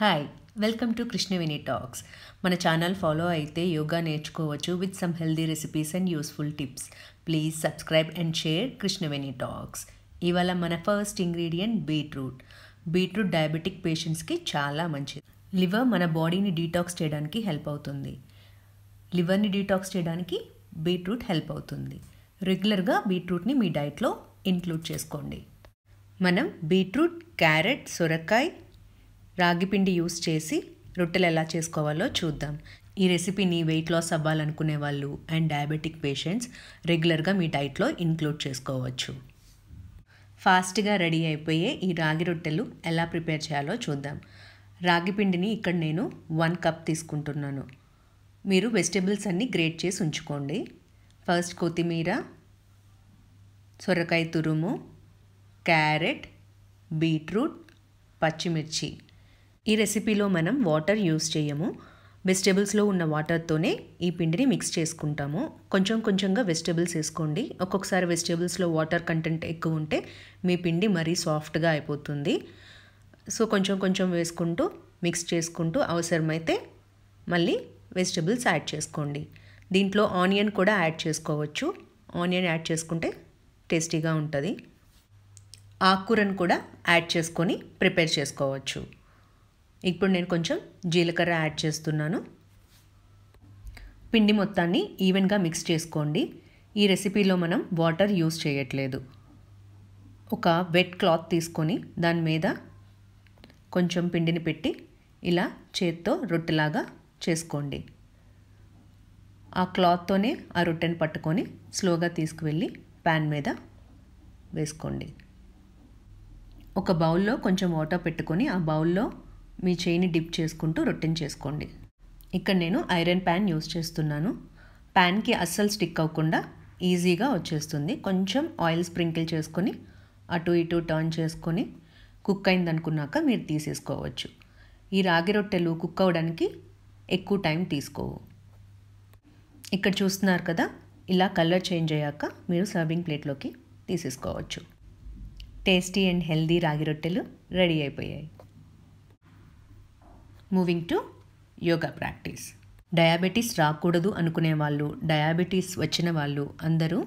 hi welcome to Krishnaveni talks మన channel follow అయితే yoga నేర్చుకోవచ్చు with some healthy recipes and useful tips please subscribe and share Krishnaveni talks ఇవాళ మన first ingredient beetroot beetroot diabetic పేషెంట్స్కి చాలా మంచిది లివర్ మన బాడీని డీటాక్స్ చేయడానికి హెల్ప్ అవుతుంది లివర్ని డీటాక్స్ చేయడానికి బీట్రూట్ హెల్ప్ అవుతుంది రెగ్యులర్గా బీట్రూట్ని మీ డైట్లో ఇంక్లూడ్ చేసుకోండి మనం బీట్రూట్ క్యారెట్ సొరకాయ రాగిపిండి యూస్ చేసి రొట్టెలు ఎలా చేసుకోవాలో చూద్దాం ఈ రెసిపీని వెయిట్ లాస్ అవ్వాలనుకునే వాళ్ళు అండ్ డయాబెటిక్ పేషెంట్స్ రెగ్యులర్గా మీ డైట్లో ఇంక్లూడ్ చేసుకోవచ్చు ఫాస్ట్గా రెడీ అయిపోయే ఈ రాగి రొట్టెలు ఎలా ప్రిపేర్ చేయాలో చూద్దాం రాగి పిండిని ఇక్కడ నేను వన్ కప్ తీసుకుంటున్నాను మీరు వెజిటేబుల్స్ అన్నీ గ్రేట్ చేసి ఉంచుకోండి ఫస్ట్ కొత్తిమీర సొరకాయ తురుము క్యారెట్ బీట్రూట్ పచ్చిమిర్చి ఈ రెసిపీలో మనం వాటర్ యూస్ చేయము వెజిటేబుల్స్లో ఉన్న వాటర్తోనే ఈ పిండిని మిక్స్ చేసుకుంటాము కొంచెం కొంచెంగా వెజిటేబుల్స్ వేసుకోండి ఒక్కొక్కసారి వెజిటేబుల్స్లో వాటర్ కంటెంట్ ఎక్కువ ఉంటే మీ పిండి మరీ సాఫ్ట్గా అయిపోతుంది సో కొంచెం కొంచెం వేసుకుంటూ మిక్స్ చేసుకుంటూ అవసరమైతే మళ్ళీ వెజిటేబుల్స్ యాడ్ చేసుకోండి దీంట్లో ఆనియన్ కూడా యాడ్ చేసుకోవచ్చు ఆనియన్ యాడ్ చేసుకుంటే టేస్టీగా ఉంటుంది ఆకుకూరను కూడా యాడ్ చేసుకొని ప్రిపేర్ చేసుకోవచ్చు ఇప్పుడు నేను కొంచెం జీలకర్ర యాడ్ చేస్తున్నాను పిండి మొత్తాన్ని ఈవెన్గా మిక్స్ చేసుకోండి ఈ రెసిపీలో మనం వాటర్ యూస్ చేయట్లేదు ఒక వెట్ క్లాత్ తీసుకొని దాని మీద కొంచెం పిండిని పెట్టి ఇలా చేత్తో రొట్టెలాగా చేసుకోండి ఆ క్లాత్తోనే ఆ రొట్టెని పట్టుకొని స్లోగా తీసుకువెళ్ళి ప్యాన్ మీద వేసుకోండి ఒక బౌల్లో కొంచెం వాటర్ పెట్టుకొని ఆ బౌల్లో మీ చేయిని డిప్ చేసుకుంటూ రొట్టెని చేసుకోండి ఇక్కడ నేను ఐరన్ ప్యాన్ యూస్ చేస్తున్నాను ప్యాన్కి అస్సలు స్టిక్ అవ్వకుండా ఈజీగా వచ్చేస్తుంది కొంచెం ఆయిల్ స్ప్రింకిల్ చేసుకొని అటు ఇటు టర్న్ చేసుకొని కుక్ అయింది అనుకున్నాక మీరు తీసేసుకోవచ్చు ఈ రాగి రొట్టెలు కుక్ అవ్వడానికి ఎక్కువ టైం తీసుకోవు ఇక్కడ చూస్తున్నారు కదా ఇలా కలర్ చేంజ్ అయ్యాక మీరు సర్వింగ్ ప్లేట్లోకి తీసేసుకోవచ్చు టేస్టీ అండ్ హెల్దీ రాగి రొట్టెలు రెడీ అయిపోయాయి moving to yoga practice diabetes రాకూడదు అనుకునే వాళ్ళు డయాబెటీస్ వచ్చిన వాళ్ళు అందరూ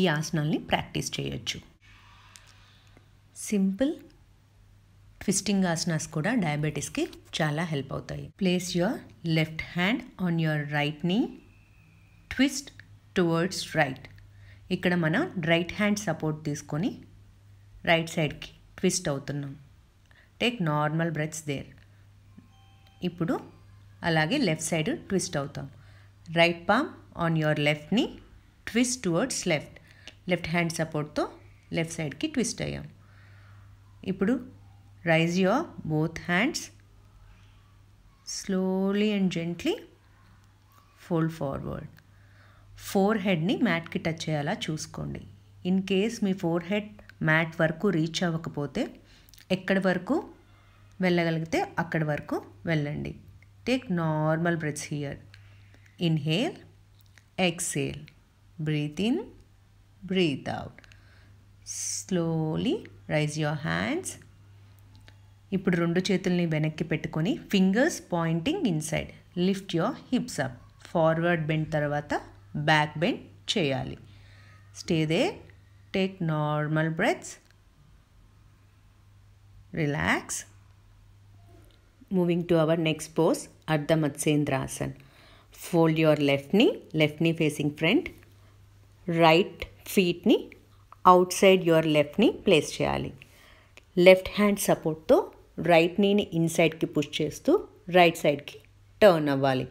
ఈ ఆసనాల్ని ప్రాక్టీస్ చేయొచ్చు సింపుల్ ట్విస్టింగ్ ఆసనాస్ కూడా డయాబెటీస్కి చాలా హెల్ప్ అవుతాయి place your left hand on your right knee twist towards right ఇక్కడ మనం రైట్ హ్యాండ్ సపోర్ట్ తీసుకొని రైట్ సైడ్కి ట్విస్ట్ అవుతున్నాం టేక్ నార్మల్ బ్రెత్స్ దేర్ ఇప్పుడు అలాగే లెఫ్ట్ సైడ్ ట్విస్ట్ అవుతాం రైట్ పామ్ ఆన్ యువర్ లెఫ్ట్ని twist towards left left hand సపోర్ట్తో లెఫ్ట్ సైడ్కి ట్విస్ట్ అయ్యాం ఇప్పుడు raise your both hands slowly and gently fold forward ఫోర్ హెడ్ని మ్యాట్కి టచ్ చేయాలా చూసుకోండి ఇన్ కేస్ మీ ఫోర్ హెడ్ మ్యాట్ వరకు రీచ్ అవ్వకపోతే ఎక్కడి వరకు వెళ్ళగలిగితే అక్కడి వరకు వెళ్ళండి take normal breaths here inhale exhale breathe in breathe out slowly raise your hands ఇప్పుడు రెండు చేతుల్ని వెనక్కి పెట్టుకొని fingers pointing inside lift your hips up forward bend తర్వాత బ్యాక్ బెండ్ చేయాలి stay there take normal breaths relax moving to our next ardha ardhamatsyendrasana fold your లెఫ్ట్ని లెఫ్ట్ని facing front right ఫీట్ని అవుట్ సైడ్ యువర్ లెఫ్ట్ని ప్లేస్ చేయాలి లెఫ్ట్ హ్యాండ్ సపోర్ట్తో right నీని ఇన్సైడ్కి పుష్ చేస్తూ రైట్ సైడ్కి టర్న్ అవ్వాలి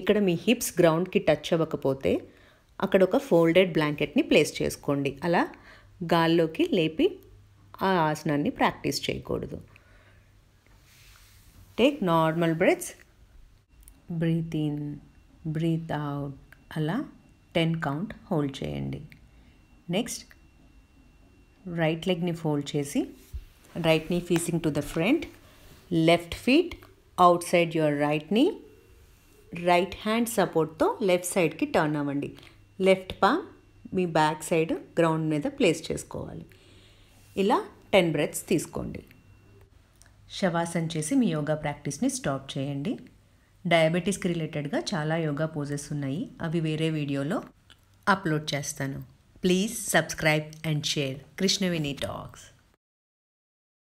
ఇక్కడ మీ హిప్స్ గ్రౌండ్కి టచ్ అవ్వకపోతే అక్కడ ఒక ఫోల్డెడ్ బ్లాంకెట్ని ప్లేస్ చేసుకోండి అలా గాల్లోకి లేపి ఆ ఆసనాన్ని ప్రాక్టీస్ చేయకూడదు take normal breaths breathe in breathe out అలా టెన్ కౌంట్ హోల్డ్ చేయండి నెక్స్ట్ రైట్ లెగ్ని ఫోల్డ్ చేసి right knee facing to the front left feet outside your right knee right hand సపోర్ట్తో లెఫ్ట్ సైడ్కి టర్న్ అవ్వండి left palm మీ back side ground మీద place చేసుకోవాలి ఇలా టెన్ బ్రెత్స్ తీసుకోండి శవాసన చేసి మీ యోగా ప్రాక్టీస్ని స్టాప్ చేయండి డయాబెటీస్కి రిలేటెడ్గా చాలా యోగా పోజెస్ ఉన్నాయి అవి వేరే వీడియోలో అప్లోడ్ చేస్తాను please subscribe and share Krishnaveni talks